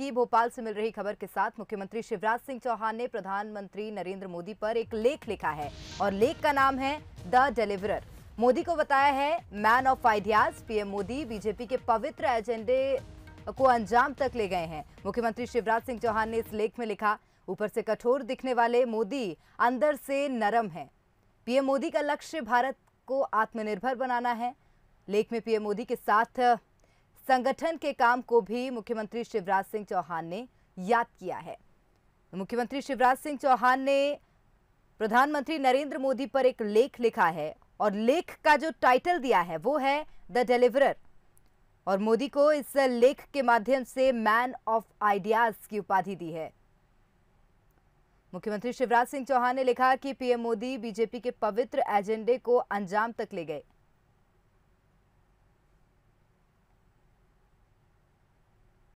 की भोपाल से मिल रही खबर के साथ मुख्यमंत्री शिवराज सिंह चौहान ने प्रधानमंत्री नरेंद्र मोदी पर एक लेख लिखा है और लेख का नाम है द डिलीवरर मोदी को बताया है man of ideas PM Modi BJP के पवित्र एजेंडे को अंजाम तक ले गए हैं मुख्यमंत्री शिवराज सिंह चौहान ने इस लेख में लिखा ऊपर से कठोर दिखने वाले मोदी अंदर से नरम है पीएम मोदी का लक्ष्य भारत को आत्मनिर्भर बनाना है लेख में पीएम मोदी के साथ संगठन के काम को भी मुख्यमंत्री शिवराज सिंह चौहान ने याद किया है मुख्यमंत्री शिवराज सिंह चौहान ने प्रधानमंत्री नरेंद्र मोदी पर एक लेख लिखा है और लेख का जो टाइटल दिया है वो है द डिलीवरर और मोदी को इस लेख के माध्यम से मैन ऑफ आइडियाज की उपाधि दी है मुख्यमंत्री शिवराज सिंह चौहान ने लिखा कि पीएम मोदी बीजेपी के पवित्र एजेंडे को अंजाम तक ले गए